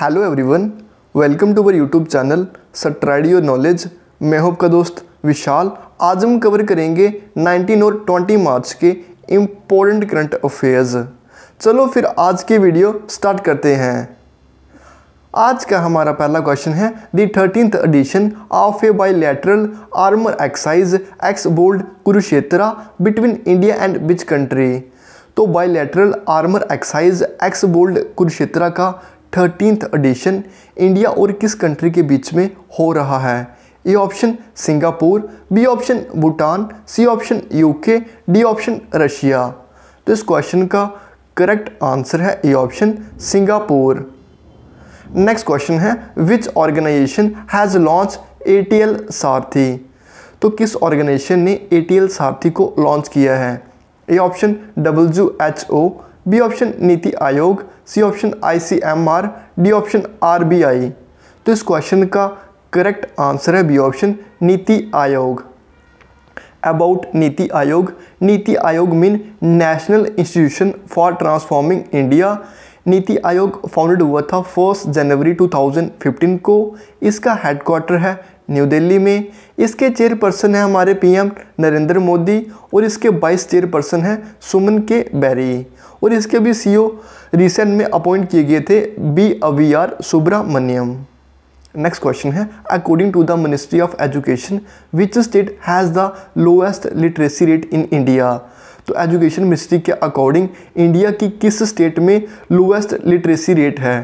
hello everyone welcome to our YouTube channel सट्राइडियो knowledge मैं हूं आपका दोस्त विशाल आज हम कवर करेंगे 19 और 20 मार्च के इम्पोर्टेंट करंट अफेयर्स चलो फिर आज की वीडियो स्टार्ट करते हैं आज का हमारा पहला क्वेश्चन है the thirteenth edition of a bilateral armour exercise ex bold Kurukshetra between India and which country तो bilateral armour exercise ex bold Kurukshetra का थर्टीनथ एडिशन इंडिया और किस कंट्री के बीच में हो रहा है A option Singapore B option Bhutan C option UK D option Russia तो इस क्वेश्चन का करेक्ट आंसर है A option Singapore next question है which organisation has launch A T L Sarathi तो किस ऑर्गेनाइजेशन ने ए टी एल सारथी को लॉन्च किया है A option W H O B option NITI Aayog C option I C M R D option R B I तो इस क्वेश्चन का करेक्ट आंसर है B option NITI Aayog about NITI Aayog NITI Aayog mean national institution for transforming India NITI Aayog founded हुआ था first जनवरी 2015 को इसका headquarter है new Delhi में इसके चेयरपर्सन हैं हमारे पीएम नरेंद्र मोदी और इसके वाइस चेयरपर्सन हैं सुमन के बैरी और इसके भी सीईओ रिसेंट में अपॉइंट किए गए थे B V R Subrahmanyam next question है according to the ministry of education which state has the lowest literacy rate in India तो एजुकेशन मिनिस्ट्री के अकॉर्डिंग इंडिया की किस स्टेट में लोएस्ट लिटरेसी रेट है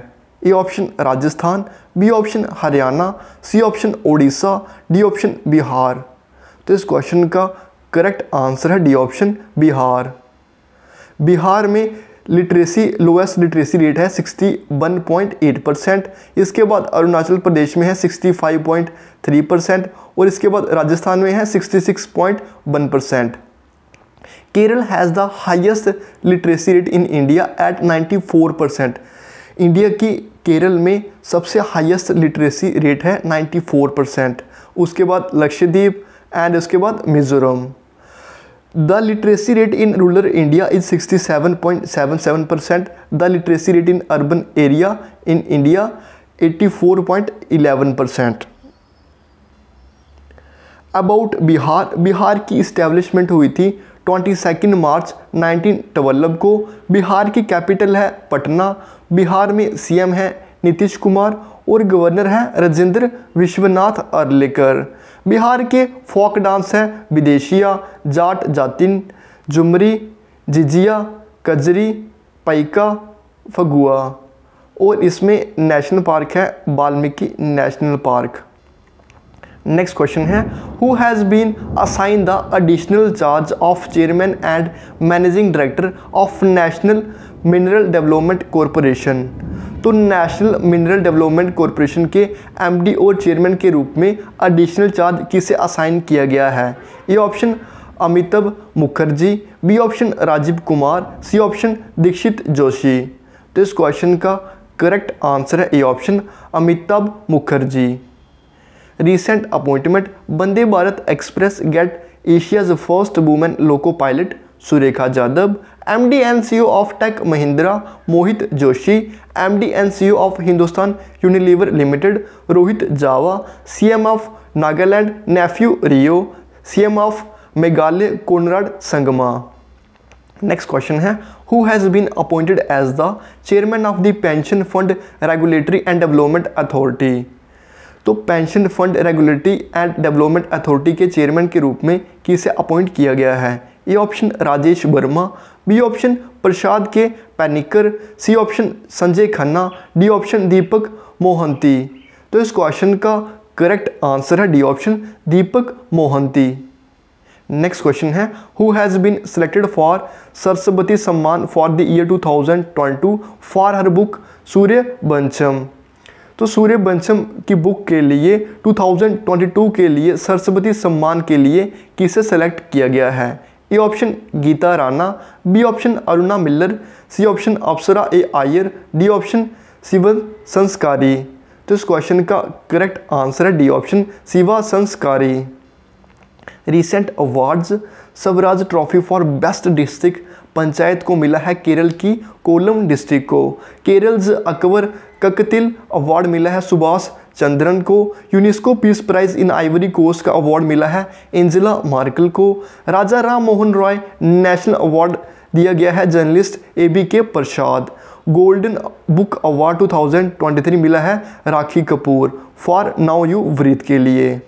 A option Rajasthan B option Haryana C option Odisha D option Bihar तो इस question का correct answer है डी ऑप्शन बिहार बिहार में लिटरेसी लोएस्ट लिटरेसी रेट है 61.8 परसेंट इसके बाद अरुणाचल प्रदेश में है 65.3 परसेंट और इसके बाद राजस्थान में है 66.1 percent Kerala has the highest literacy rate in India at 94 percent India की केरल में सबसे हाईएस्ट लिटरेसी रेट है 94 परसेंट उसके बाद लक्षद्वीप एंड उसके बाद Mizoram the literacy rate in rural India is 67.77 percent the literacy rate in urban area in India 84.11 percent about Bihar Bihar की establishment हुई थी twenty second March nineteen twelve को बिहार की कैपिटल है पटना बिहार में सीएम है नीतीश कुमार और गवर्नर है राजेंद्र विश्वनाथ अर्लेकर बिहार के फोक डांस हैं विदेशिया जाट जातिन जुमरी जिजिया कजरी पैका फगुआ और इसमें नेशनल पार्क है Valmiki national park next question है who has been assign the additional charge of chairman and managing director of national mineral development corporation तो नेशनल मिनरल डेवलपमेंट कॉरपोरेशन के एमडी और चेयरमैन के रूप में एडिशनल चार्ज किसे assign किया गया है ये option Amitabh Mukherjee B option Rajiv Kumar C option Dixit Joshi तो इस क्वेश्चन का करेक्ट आंसर है A option Amitabh Mukherjee recent appointment Vande Bharat express get Asia's first women loco pilot Surekha Jadhav M D and CEO of Tech Mahindra Mohit Joshi M D and CEO of Hindustan Unilever limited Rohit Jawa C M of Nagaland Neiphiu Rio C M of Meghalaya Conrad Sangma next question है who has been appointed as the chairman of the pension fund regulatory and development authority तो pension fund regulatory and development authority के chairman के रूप में किसे appoint किया गया है A option Rajesh Verma B option Prasad K Panicker C option Sanjay Khanna D option Deepak Mohanty तो इस क्वेश्चन का करेक्ट आंसर है D option Deepak Mohanty next question है who has been selected for Saraswati Samman for the year 2022 for her book Surya Vamsham तो सूर्य वंशम की बुक के लिए 2022 के लिए सरस्वती सम्मान के लिए किसे सेलेक्ट किया गया है A option Geeta Rana B option Aruna Miller C option Apsara A Iyer D option Shiv Sanskari तो इस क्वेश्चन का करेक्ट आंसर है D option Shiva Sanskari recent awards Swaraj trophy for best district panchayat को मिला है केरल की कोलम डिस्ट्रिक्ट को केरल्स अकबर ककतिल अवार्ड मिला है सुभाष चंद्रन को UNESCO peace prize in Ivory Coast का अवार्ड मिला है एंजेला मार्कल को राजा राम मोहन रॉय नेशनल अवार्ड दिया गया है जर्नलिस्ट ए बी के प्रसाद गोल्डन बुक अवार्ड 2023 मिला है Rakhi Kapoor for now you व्रीत के लिए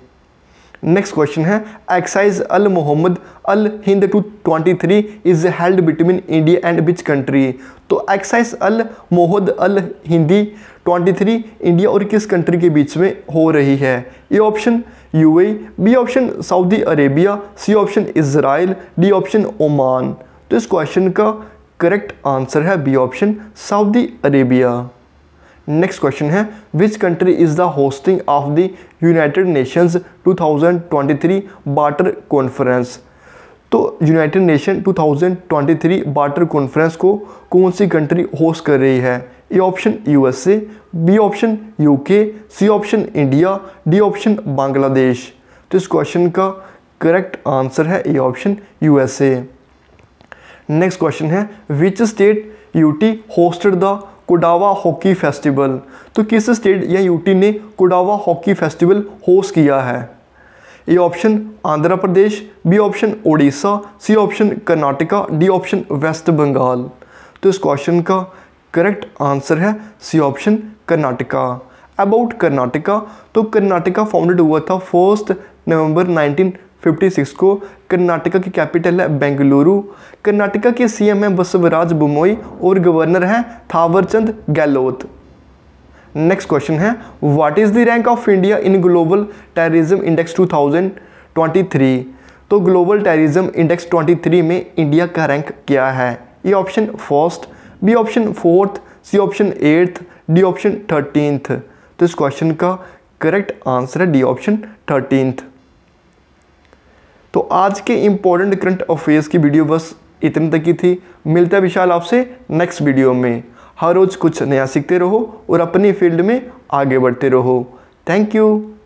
नेक्स्ट क्वेश्चन है exercise Al Mohammed Al Hind two twenty three is held between India and which country तो exercise Al Mohammed Al Hind twenty three India और किस कंट्री के बीच में हो रही है A option UAE, B option Saudi Arabia C option Israel D option Oman तो इस क्वेश्चन का करेक्ट आंसर है B option Saudi Arabia next question है which country is the hosting of the United Nations 2023 water conference तो United Nation 2023 water conference को कौन सी country host कर रही है A option USA B option UK C option India D option Bangladesh तो इस क्वेश्चन का करेक्ट आंसर है A option USA next question है which state UT hosted the Kodava hockey festival तो किस स्टेट या यूटी ने कोडावा हॉकी फेस्टिवल होस्ट किया है A option Andhra Pradesh B option Odisha C option Karnataka D option West Bengal तो इस क्वेश्चन का करेक्ट आंसर है C option Karnataka about Karnataka तो कर्नाटका फाउंडेड हुआ था फर्स्ट नवंबर 1956 को कर्नाटका की कैपिटल है बेंगलुरु कर्नाटका के सीएम हैं बसवराज बुमोई और गवर्नर हैं थावरचंद गहलोत नेक्स्ट क्वेश्चन है what is the rank of India in global terrorism index 2023 तो ग्लोबल टेररिज्म इंडेक्स 23 में इंडिया का रैंक क्या है E option first B option fourth C option eighth D option thirteenth तो इस क्वेश्चन का करेक्ट आंसर है डी ऑप्शन थर्टीनथ तो आज के इंपॉर्टेंट करंट अफेयर्स की वीडियो बस इतनी तक की थी मिलता है विशाल आपसे नेक्स्ट वीडियो में हर रोज़ कुछ नया सीखते रहो और अपनी फील्ड में आगे बढ़ते रहो थैंक यू